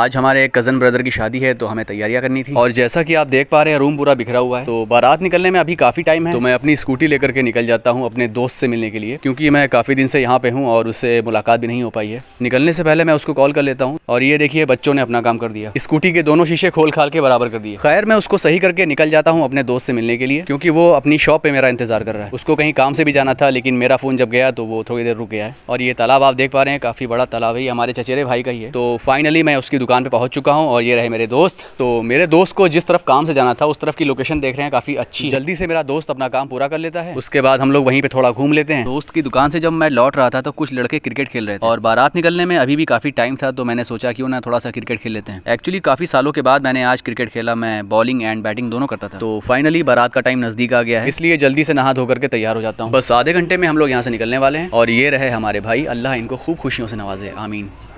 आज हमारे एक कज़न ब्रदर की शादी है तो हमें तैयारियां करनी थी और जैसा कि आप देख पा रहे हैं रूम पूरा बिखरा हुआ है तो बारात निकलने में अभी काफ़ी टाइम है तो मैं अपनी स्कूटी लेकर के निकल जाता हूँ अपने दोस्त से मिलने के लिए क्योंकि मैं काफ़ी दिन से यहाँ पे हूँ और उससे मुलाकात भी नहीं हो पाई है निकलने से पहले मैं उसको कॉल कर लेता हूँ और ये देखिए बच्चों ने अपना काम कर दिया स्कूटी के दोनों शीशे खोल खाल के बराबर कर दिए खैर मैं उसको सही करके निकल जाता हूँ अपने दोस्त से मिलने के लिए क्योंकि वो अपनी शॉप पे मेरा इंतजार कर रहा है उसको कहीं काम से भी जाना था लेकिन मेरा फ़ोन जब गया तो वो थोड़ी देर रुक गया है और ये तालाब आप देख पा रहे हैं काफ़ी बड़ा तालाब है हमारे चचेरे भाई का ही है तो फाइनली मैं उसकी दुकान पे पहुंच चुका हूं और ये रहे मेरे दोस्त तो मेरे दोस्त को जिस तरफ काम से जाना था उस तरफ की लोकेशन देख रहे हैं काफ़ी अच्छी जल्दी से मेरा दोस्त अपना काम पूरा कर लेता है उसके बाद हम लोग वहीं पे थोड़ा घूम लेते हैं दोस्त की दुकान से जब मैं लौट रहा था तो कुछ लड़के क्रिकेट खेल रहे थे और बारात निकलने में अभी भी काफ़ी टाइम था तो मैंने सोचा की ना थोड़ा सा क्रिकेट खेल लेते हैं एक्चुअली काफ़ी सालों के बाद मैंने आज क्रिकेट खेला मैं बॉलिंग एंड बैटिंग दोनों करता था तो फाइनली बारात का टाइम नज़दीक आ गया है इसलिए जल्दी से नहा धोकर के तैयार हो जाता हूँ बस आधे घंटे में हम लोग यहाँ से निकलने वाले हैं और ये रहे हमारे भाई अल्लाह इनको खूब खुशियों से नवाजे आमीन